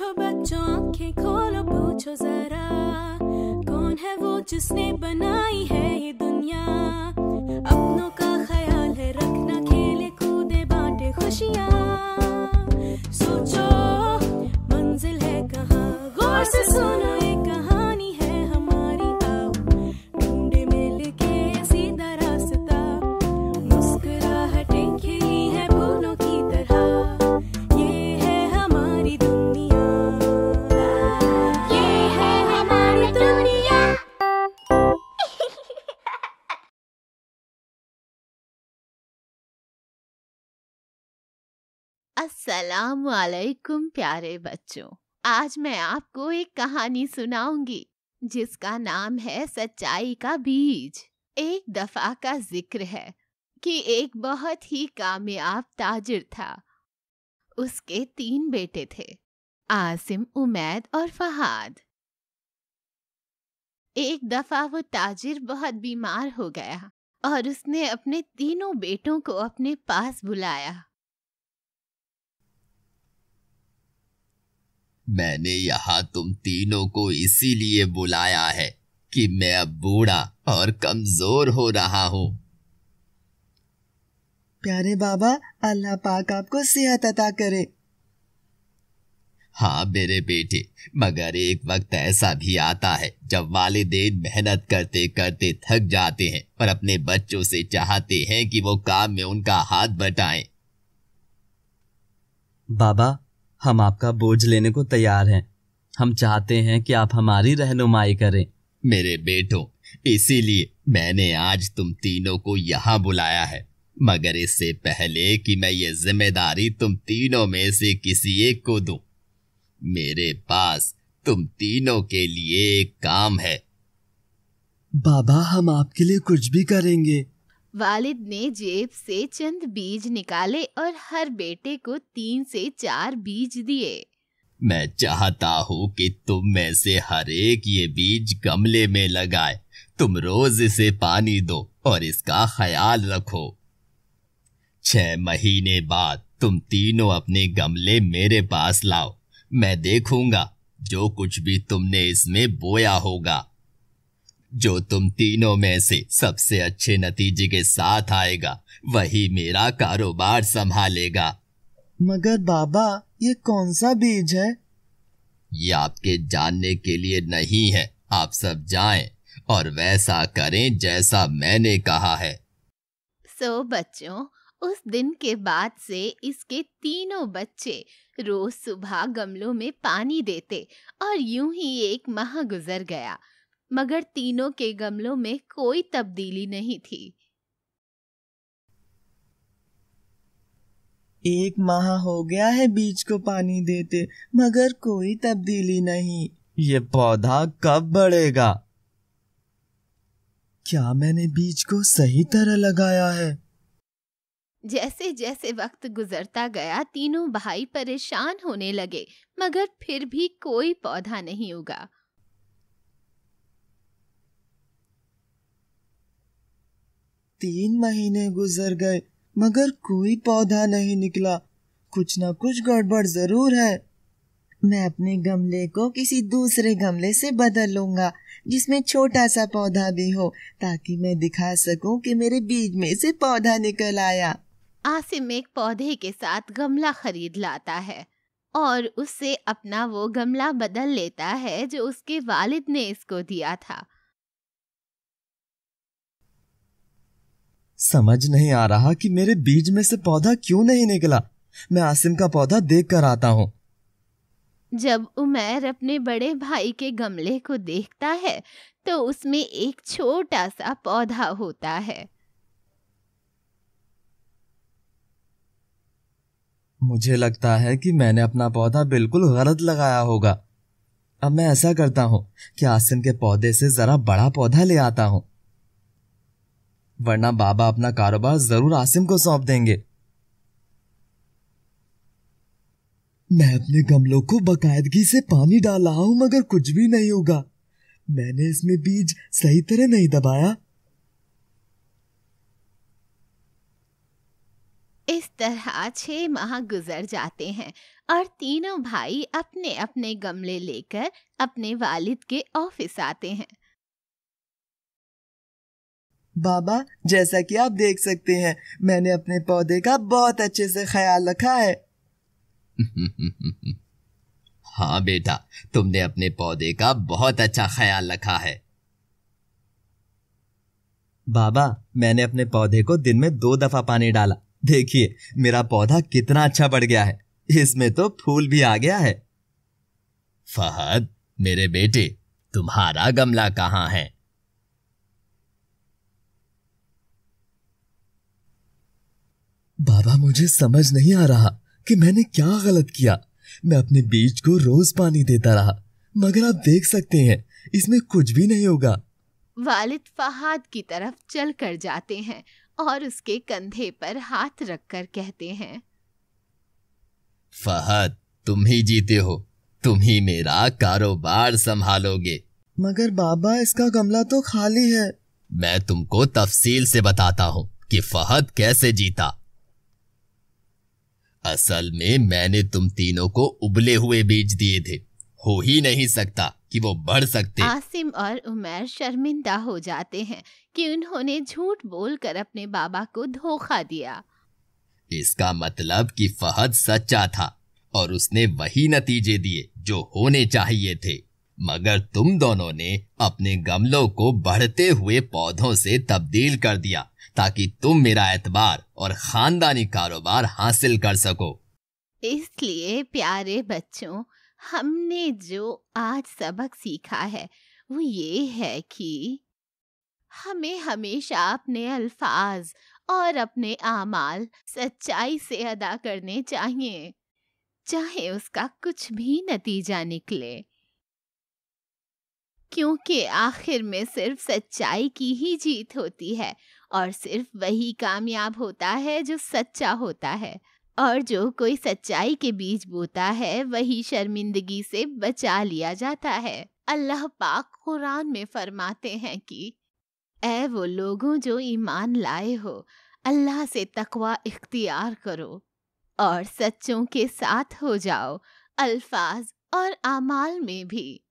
उठो बच्चों आंखें खोलो पूछो जरा कौन है वो जिसने बनाई है ये दुनिया अपनों का ख्याल है रखना खेले कूदे बांटे खुशियाँ अस्सलाम वालेकुम प्यारे बच्चों आज मैं आपको एक कहानी सुनाऊंगी जिसका नाम है सच्चाई का बीज एक दफा का जिक्र है कि एक बहुत ही कामयाब ताजिर था उसके तीन बेटे थे आसिम उमैद और फहाद एक दफा वो ताजिर बहुत बीमार हो गया और उसने अपने तीनों बेटों को अपने पास बुलाया मैंने यहाँ तुम तीनों को इसीलिए बुलाया है कि मैं अब बूढ़ा और कमजोर हो रहा हूँ प्यारे बाबा अल्लाह पाक आपको सेहत अता करे हाँ मेरे बेटे मगर एक वक्त ऐसा भी आता है जब वाले मेहनत करते करते थक जाते हैं और अपने बच्चों से चाहते हैं कि वो काम में उनका हाथ बटाएं। बाबा हम आपका बोझ लेने को तैयार हैं हम चाहते हैं कि आप हमारी रहनुमाई करें मेरे बेटो इसीलिए मैंने आज तुम तीनों को यहाँ बुलाया है मगर इससे पहले कि मैं ये जिम्मेदारी तुम तीनों में से किसी एक को दू मेरे पास तुम तीनों के लिए एक काम है बाबा हम आपके लिए कुछ भी करेंगे वालिद ने जेब से चंद बीज निकाले और हर बेटे को तीन से चार बीज दिए मैं चाहता हूँ कि तुम में से हर एक ये बीज गमले में लगाए तुम रोज इसे पानी दो और इसका ख्याल रखो छह महीने बाद तुम तीनों अपने गमले मेरे पास लाओ मैं देखूंगा जो कुछ भी तुमने इसमें बोया होगा जो तुम तीनों में से सबसे अच्छे नतीजे के साथ आएगा वही मेरा कारोबार संभालेगा मगर बाबा ये कौन सा बीज है ये आपके जानने के लिए नहीं है आप सब जाएं और वैसा करें जैसा मैंने कहा है सो बच्चों उस दिन के बाद से इसके तीनों बच्चे रोज सुबह गमलों में पानी देते और यूं ही एक माह गुजर गया मगर तीनों के गमलों में कोई तब्दीली नहीं थी एक माह हो गया है बीज को पानी देते मगर कोई तब्दीली नहीं ये पौधा कब बढ़ेगा क्या मैंने बीज को सही तरह लगाया है जैसे जैसे वक्त गुजरता गया तीनों भाई परेशान होने लगे मगर फिर भी कोई पौधा नहीं उगा तीन महीने गुजर गए मगर कोई पौधा नहीं निकला कुछ ना कुछ गड़बड़ जरूर है मैं अपने गमले को किसी दूसरे गमले से बदल लूंगा जिसमें छोटा सा पौधा भी हो ताकि मैं दिखा सकूं कि मेरे बीज में से पौधा निकल आया आसिम एक पौधे के साथ गमला खरीद लाता है और उससे अपना वो गमला बदल लेता है जो उसके वालिद ने इसको दिया था समझ नहीं आ रहा कि मेरे बीज में से पौधा क्यों नहीं निकला मैं आसिम का पौधा देख कर आता हूँ जब उमेर अपने बड़े भाई के गमले को देखता है तो उसमें एक छोटा सा पौधा होता है मुझे लगता है कि मैंने अपना पौधा बिल्कुल गलत लगाया होगा अब मैं ऐसा करता हूँ कि आसिम के पौधे से जरा बड़ा पौधा ले आता हूँ वरना बाबा अपना कारोबार जरूर आसिम को सौंप देंगे मैं अपने गमलों को बाकायदगी से पानी डाल रहा हूं मगर कुछ भी नहीं होगा मैंने इसमें बीज सही तरह नहीं दबाया इस तरह छह माह गुजर जाते हैं और तीनों भाई अपने अपने गमले लेकर अपने वालिद के ऑफिस आते हैं बाबा जैसा कि आप देख सकते हैं मैंने अपने पौधे का बहुत अच्छे से ख्याल रखा है हाँ बेटा तुमने अपने पौधे का बहुत अच्छा ख्याल रखा है बाबा मैंने अपने पौधे को दिन में दो दफा पानी डाला देखिए मेरा पौधा कितना अच्छा बढ़ गया है इसमें तो फूल भी आ गया है फहद मेरे बेटे तुम्हारा गमला कहाँ है बाबा मुझे समझ नहीं आ रहा कि मैंने क्या गलत किया मैं अपने बीज को रोज पानी देता रहा मगर आप देख सकते हैं इसमें कुछ भी नहीं होगा वालिद फहाद की तरफ चल कर जाते हैं और उसके कंधे पर हाथ रख कर कहते हैं फहद तुम ही जीते हो तुम ही मेरा कारोबार संभालोगे मगर बाबा इसका गमला तो खाली है मैं तुमको तफसील से बताता हूँ कि फहद कैसे जीता असल में मैंने तुम तीनों को उबले हुए बीज दिए थे हो ही नहीं सकता कि वो बढ़ सकते आसिम और उमर शर्मिंदा हो जाते हैं कि उन्होंने झूठ बोलकर अपने बाबा को धोखा दिया इसका मतलब कि फहद सच्चा था और उसने वही नतीजे दिए जो होने चाहिए थे मगर तुम दोनों ने अपने गमलों को बढ़ते हुए पौधों से तब्दील कर दिया ताकि तुम मेरा एतबार और खानदानी कारोबार हासिल कर सको इसलिए प्यारे बच्चों हमने जो आज सबक सीखा है वो ये है कि हमें हमेशा अपने अल्फाज और अपने आमाल सच्चाई से अदा करने चाहिए चाहे उसका कुछ भी नतीजा निकले क्योंकि आखिर में सिर्फ सच्चाई की ही जीत होती है और सिर्फ वही कामयाब होता है जो सच्चा होता है और जो कोई सच्चाई के बीज बोता है वही शर्मिंदगी से बचा लिया जाता है अल्लाह पाक कुरान में फरमाते हैं कि ए वो लोगों जो ईमान लाए हो अल्लाह से तकवा इख्तियार करो और सच्चों के साथ हो जाओ अल्फाज और आमाल में भी